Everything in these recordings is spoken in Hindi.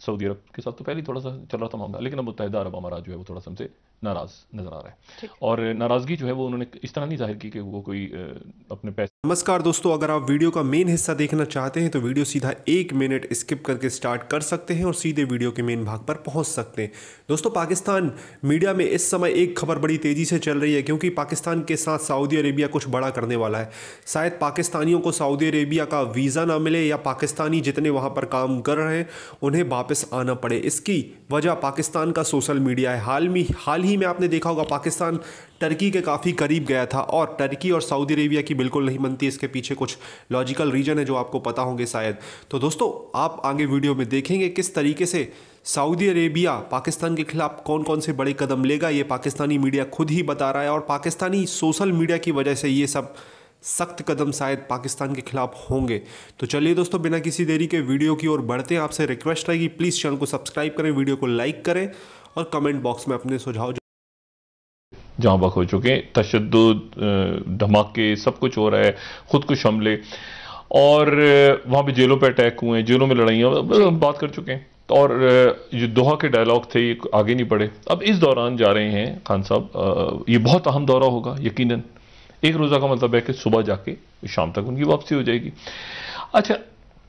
सऊदी अरब के साथ तो पहले ही थोड़ा सा चल रहा था मामला लेकिन अब मुतहदा अरब हमारा जो है वो थोड़ा सा नाराज नजर आ रहा है और नाराजगी जो है वो उन्होंने इस तरह नहीं जाहिर की कि वो कोई अपने पैसे नमस्कार दोस्तों अगर आप वीडियो का मेन हिस्सा देखना चाहते हैं तो वीडियो सीधा एक मिनट स्किप करके स्टार्ट कर सकते हैं और सीधे वीडियो के मेन भाग पर पहुंच सकते हैं दोस्तों पाकिस्तान मीडिया में इस समय एक खबर बड़ी तेज़ी से चल रही है क्योंकि पाकिस्तान के साथ सऊदी अरेबिया कुछ बड़ा करने वाला है शायद पाकिस्तानियों को सऊदी अरेबिया का वीज़ा ना मिले या पाकिस्तानी जितने वहां पर काम कर रहे हैं उन्हें उन्हें वापस आना पड़े इसकी वजह पाकिस्तान का सोशल मीडिया है हाल में हाल ही में आपने देखा होगा पाकिस्तान टर्की के काफ़ी करीब गया था और टर्की और सऊदी अरेबिया की बिल्कुल नहीं बनती इसके पीछे कुछ लॉजिकल रीजन है जो आपको पता होंगे शायद तो दोस्तों आप आगे वीडियो में देखेंगे किस तरीके से सऊदी अरेबिया पाकिस्तान के खिलाफ कौन कौन से बड़े कदम लेगा ये पाकिस्तानी मीडिया खुद ही बता रहा है और पाकिस्तानी सोशल मीडिया की वजह से ये सब सख्त कदम शायद पाकिस्तान के खिलाफ होंगे तो चलिए दोस्तों बिना किसी देरी के वीडियो की ओर बढ़ते हैं आपसे रिक्वेस्ट है कि प्लीज़ चैनल को सब्सक्राइब करें वीडियो को लाइक करें और कमेंट बॉक्स में अपने सुझाव जहाँ बक हो चुके तशद धमाके सब कुछ हो रहा है खुदकुश हमले और वहाँ पर जेलों पर अटैक हुए हैं जेलों में हम बात कर चुके हैं तो और जो दोहा के डायलॉग थे ये आगे नहीं बढ़े अब इस दौरान जा रहे हैं खान साहब ये बहुत अहम दौरा होगा यकीनन एक रोज़ा का मतलब है कि सुबह जाके शाम तक उनकी वापसी हो जाएगी अच्छा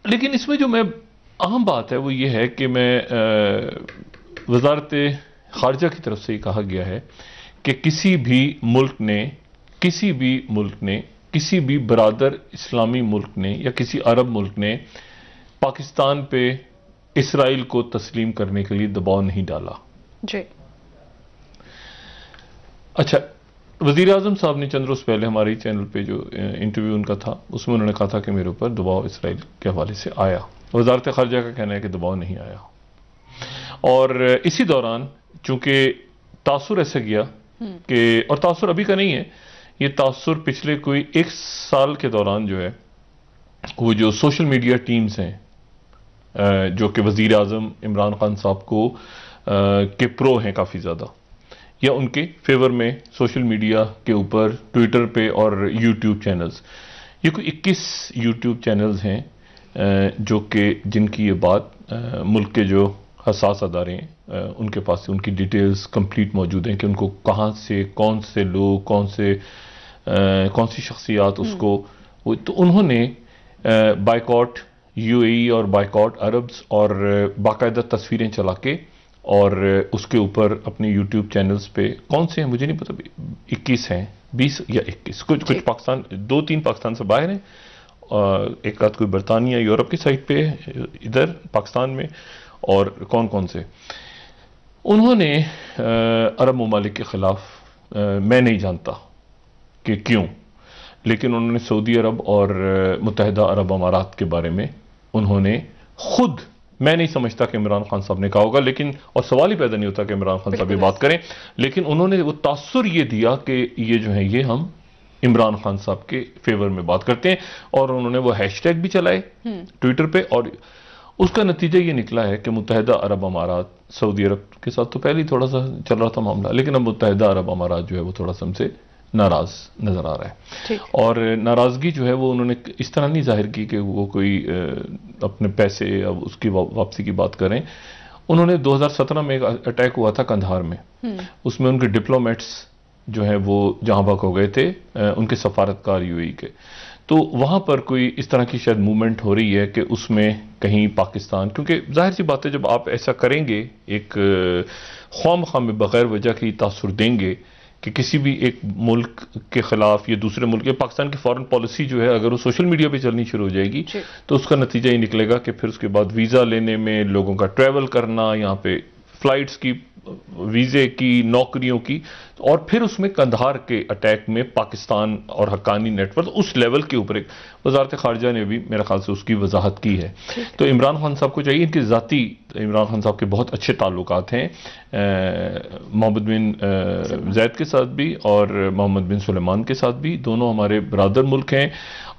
लेकिन इसमें जो मैं अहम बात है वो ये है कि मैं वजारत खारजा की तरफ से ही कहा गया है कि किसी भी मुल्क ने किसी भी मुल्क ने किसी भी बरदर इस्लामी मुल्क ने या किसी अरब मुल्क ने पाकिस्तान पे इसराइल को तस्लीम करने के लिए दबाव नहीं डाला जी अच्छा वजीर अजम साहब ने चंद रोज़ पहले हमारे चैनल पर जो इंटरव्यू उनका था उसमें उन्होंने कहा था कि मेरे ऊपर दबाव इसराइल के हवाले से आया वजारत खारजा का कहना है कि दबाव नहीं आया और इसी दौरान चूँकि तासुर ऐसे गया हम्म। कि और तासुर अभी का नहीं है ये तासुर पिछले कोई एक साल के दौरान जो है वो जो सोशल मीडिया टीम्स हैं जो कि वज़ी अजम इमरान खान साहब को के प्रो हैं काफ़ी ज़्यादा या उनके फेवर में सोशल मीडिया के ऊपर ट्विटर पे और यूट्यूब चैनल्स ये कोई इक्कीस यूट्यूब चैनल्स हैं जो कि जिनकी ये बात मुल्क के जो हसास अदारे हैं उनके पास से उनकी डिटेल्स कंप्लीट मौजूद हैं कि उनको कहाँ से कौन से लोग कौन से आ, कौन सी शख्सियात हम्म। उसको तो उन्होंने बाइकॉट यूएई e और बाइकॉट अरब्स और बाकायदा तस्वीरें चला के और उसके ऊपर अपने यूट्यूब चैनल्स पे कौन से हैं मुझे नहीं पता इक्कीस हैं बीस या इक्कीस कुछ कुछ पाकिस्तान दो तीन पाकिस्तान से बाहर हैं एक आध कोई बरतानिया यूरोप की साइड पे इधर पाकिस्तान में और कौन कौन से उन्होंने अरब ममालिक के ख़िलाफ़ मैं नहीं जानता कि क्यों लेकिन उन्होंने सऊदी अरब और मुतहदा अरब अमारात के बारे में उन्होंने ख़ुद मैं नहीं समझता कि इमरान खान साहब ने कहा होगा लेकिन और सवाल ही पैदा नहीं होता कि इमरान खान साहब ये बात करें लेकिन उन्होंने वो तासर ये दिया कि ये जो है ये हम इमरान खान साहब के फेवर में बात करते हैं और उन्होंने वो हैशटैग भी चलाए हम्म। ट्विटर पे और उसका नतीजा ये निकला है कि मुतहदा अरब अमारात सऊदी अरब के साथ तो पहले ही थोड़ा सा चल रहा था मामला लेकिन अब मुतहदा अरब अमारात जो है वो थोड़ा सा हमसे नाराज नज़र आ रहा है और नाराज़गी जो है वो उन्होंने इस तरह नहीं जाहिर की कि वो कोई अपने पैसे अब उसकी वापसी की बात करें उन्होंने 2017 में एक अटैक हुआ था कंधार में हम्म। उसमें उनके डिप्लोमेट्स जो है वो जहाँ बाक हो गए थे उनके सफारतकार यूएई के तो वहाँ पर कोई इस तरह की शायद मूवमेंट हो रही है कि उसमें कहीं पाकिस्तान क्योंकि जाहिर सी बात है जब आप ऐसा करेंगे एक खौम खाम बगैर वजह की तासुर देंगे कि किसी भी एक मुल्क के खिलाफ या दूसरे मुल्क या पाकिस्तान की फॉरेन पॉलिसी जो है अगर वो सोशल मीडिया पे चलनी शुरू हो जाएगी तो उसका नतीजा ये निकलेगा कि फिर उसके बाद वीज़ा लेने में लोगों का ट्रैवल करना यहाँ पे फ्लाइट्स की वीज़े की नौकरियों की और फिर उसमें कंधार के अटैक में पाकिस्तान और हकानी नेटवर्क उस लेवल के ऊपर वजारत खारजा ने भी मेरे ख्याल से उसकी वजाहत की है तो इमरान खान साहब को चाहिए इनके ज़ाती इमरान खान साहब के बहुत अच्छे ताल्लुक हैं मोहम्मद बिन जैद के साथ भी और मोहम्मद बिन सलेमान के साथ भी दोनों हमारे बरदर मुल्क हैं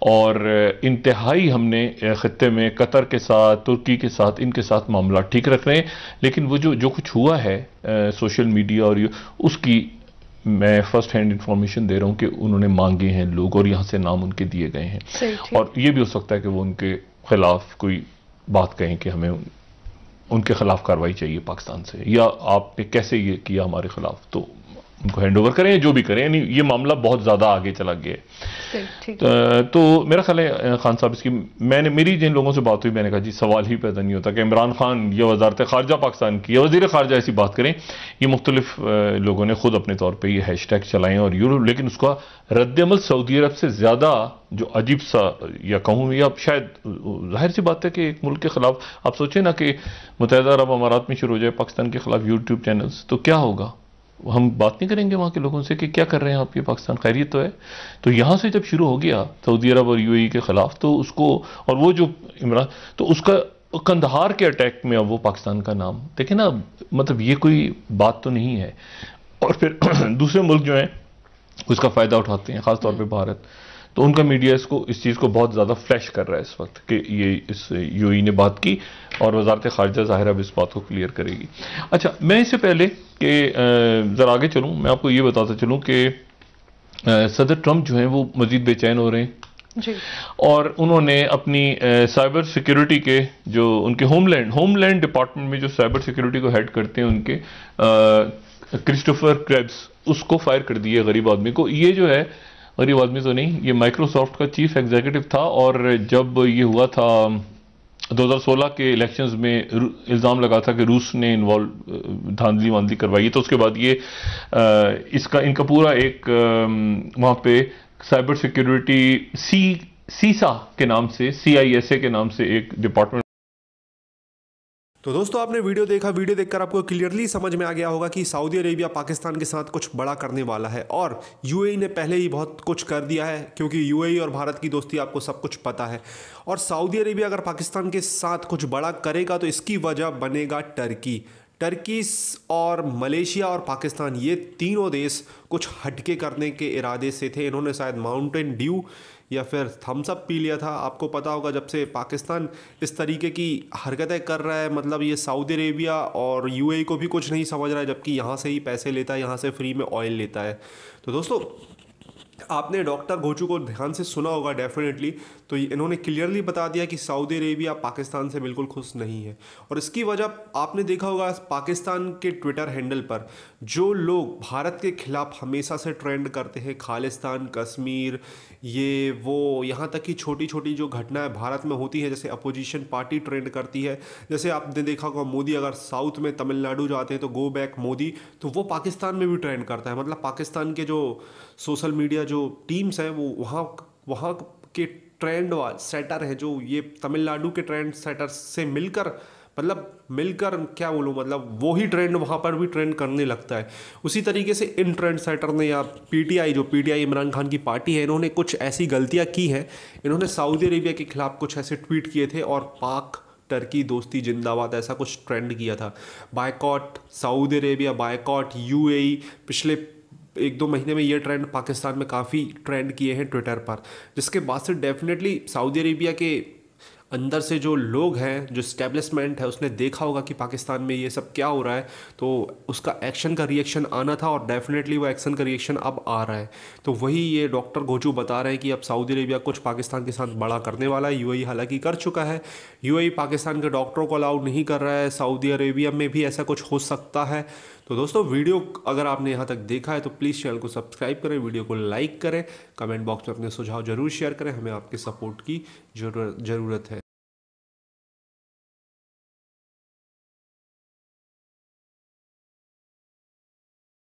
और इंतहाई हमने ख़त्े में कतर के साथ तुर्की के साथ इनके साथ मामला ठीक रख रहे हैं लेकिन वो जो जो कुछ हुआ है आ, सोशल मीडिया और उसकी मैं फर्स्ट हैंड इंफॉर्मेशन दे रहा हूँ कि उन्होंने मांगे हैं लोग और यहाँ से नाम उनके दिए गए हैं और ये भी हो सकता है कि वो उनके खिलाफ कोई बात कहें कि हमें उनके खिलाफ कार्रवाई चाहिए पाकिस्तान से या आपने कैसे ये किया हमारे खिलाफ तो उनको हैंड ओवर करें जो भी करें यानी ये मामला बहुत ज़्यादा आगे चला गया है तो, तो मेरा ख्याल है खान साहब इसकी मैंने मेरी जिन लोगों से बात हुई मैंने कहा जी सवाल ही पैदा नहीं होता कि इमरान खान या वजारत खारजा पाकिस्तान की या वजीर खारजा ऐसी बात करें ये मुख्तलिफ लोगों ने खुद अपने तौर पर यह हैश टैग चलाएं और यूरो लेकिन उसका रद्दमल सऊदी अरब से ज़्यादा जो अजीब सा या कहूँ या शायद जाहिर सी बात है कि एक मुल्क के ख़िलाफ़ आप सोचें ना कि मुतहदा अरब अमारात में शुरू हो जाए पाकिस्तान के ख़िलाफ़ यूट्यूब चैनल्स तो क्या होगा हम बात नहीं करेंगे वहाँ के लोगों से कि क्या कर रहे हैं आप ये पाकिस्तान खैरियत तो है तो यहाँ से जब शुरू हो गया सऊदी अरब और यू के ख़िलाफ़ तो उसको और वो जो इमरान तो उसका कंधार के अटैक में अब वो पाकिस्तान का नाम देखें ना मतलब ये कोई बात तो नहीं है और फिर दूसरे मुल्क जो हैं उसका फ़ायदा उठाते हैं ख़ासतौर पर हम्म। भारत तो उनका मीडिया इसको इस चीज़ को बहुत ज़्यादा फ्लैश कर रहा है इस वक्त कि ये इस ई e ने बात की और वजारत खारजा ज़ाहिर अब इस बात को क्लियर करेगी अच्छा मैं इससे पहले कि ज़रा आगे चलूँ मैं आपको ये बताता चलूँ कि सदर ट्रंप जो हैं वो मज़ीद बेचैन हो रहे हैं और उन्होंने अपनी साइबर सिक्योरिटी के जो उनके होमलैंड होमलैंड डिपार्टमेंट में जो साइबर सिक्योरिटी को हेड करते हैं उनके क्रिस्टोफर क्रेब्स उसको फायर कर दिए गरीब आदमी को ये जो है गरीब आदमी तो नहीं ये माइक्रोसॉफ्ट का चीफ एग्जीक्यूटिव था और जब ये हुआ था 2016 के इलेक्शंस में इल्ज़ाम लगा था कि रूस ने इन्वॉल्व धांधली वांधली करवाई तो उसके बाद ये आ, इसका इनका पूरा एक वहाँ पे साइबर सिक्योरिटी सी सीसा के नाम से सी आई एस ए के नाम से एक डिपार्टमेंट तो दोस्तों आपने वीडियो देखा वीडियो देखकर आपको क्लियरली समझ में आ गया होगा कि सऊदी अरेबिया पाकिस्तान के साथ कुछ बड़ा करने वाला है और यूएई ने पहले ही बहुत कुछ कर दिया है क्योंकि यूएई और भारत की दोस्ती आपको सब कुछ पता है और सऊदी अरेबिया अगर पाकिस्तान के साथ कुछ बड़ा करेगा तो इसकी वजह बनेगा टर्की टर्की और मलेशिया और पाकिस्तान ये तीनों देश कुछ हटके करने के इरादे से थे इन्होंने शायद माउंटेन ड्यू या फिर थम्सअप पी लिया था आपको पता होगा जब से पाकिस्तान इस तरीके की हरकतें कर रहा है मतलब ये सऊदी अरेबिया और यूएई e को भी कुछ नहीं समझ रहा है जबकि यहाँ से ही पैसे लेता है यहाँ से फ्री में ऑयल लेता है तो दोस्तों आपने डॉक्टर घोचू को ध्यान से सुना होगा डेफिनेटली तो इन्होंने क्लियरली बता दिया कि सऊदी अरेबिया पाकिस्तान से बिल्कुल खुश नहीं है और इसकी वजह आपने देखा होगा पाकिस्तान के ट्विटर हैंडल पर जो लोग भारत के खिलाफ हमेशा से ट्रेंड करते हैं खालिस्तान कश्मीर ये वो यहाँ तक कि छोटी छोटी जो घटनाएं भारत में होती है जैसे अपोजिशन पार्टी ट्रेंड करती है जैसे आपने देखा होगा मोदी अगर साउथ में तमिलनाडु जाते हैं तो गो बैक मोदी तो वो पाकिस्तान में भी ट्रेंड करता है मतलब पाकिस्तान के जो सोशल मीडिया जो टीम्स हैं वो वहाँ वहाँ के ट्रेंड सेटर हैं जो ये तमिलनाडु के ट्रेंड सेटर से मिलकर मतलब मिलकर क्या बोलूँ मतलब वो ही ट्रेंड वहाँ पर भी ट्रेंड करने लगता है उसी तरीके से इन ट्रेंड सेटर ने या पीटीआई जो पीटीआई इमरान खान की पार्टी है इन्होंने कुछ ऐसी गलतियाँ की हैं इन्होंने सऊदी अरेबिया के खिलाफ कुछ ऐसे ट्वीट किए थे और पाक टर्की दोस्ती जिंदाबाद ऐसा कुछ ट्रेंड किया था boycott Saudi Arabia boycott UAE पिछले एक दो महीने में ये ट्रेंड पाकिस्तान में काफ़ी ट्रेंड किए हैं ट्विटर पर जिसके बाद से डेफिनेटली सऊदी अरेबिया के अंदर से जो लोग हैं जो स्टैब्लिशमेंट है उसने देखा होगा कि पाकिस्तान में ये सब क्या हो रहा है तो उसका एक्शन का रिएक्शन आना था और डेफिनेटली वो एक्शन का रिएक्शन अब आ रहा है तो वही ये डॉक्टर घोचू बता रहे हैं कि अब सऊदी अरेबिया कुछ पाकिस्तान के साथ बड़ा करने वाला है यू e हालांकि कर चुका है यू e पाकिस्तान के डॉक्टरों को अलाउ नहीं कर रहा है सऊदी अरेबिया में भी ऐसा कुछ हो सकता है तो दोस्तों वीडियो अगर आपने यहाँ तक देखा है तो प्लीज़ चैनल को सब्सक्राइब करें वीडियो को लाइक करें कमेंट बॉक्स में अपने सुझाव जरूर शेयर करें हमें आपके सपोर्ट की जरूरत ज़रूरत है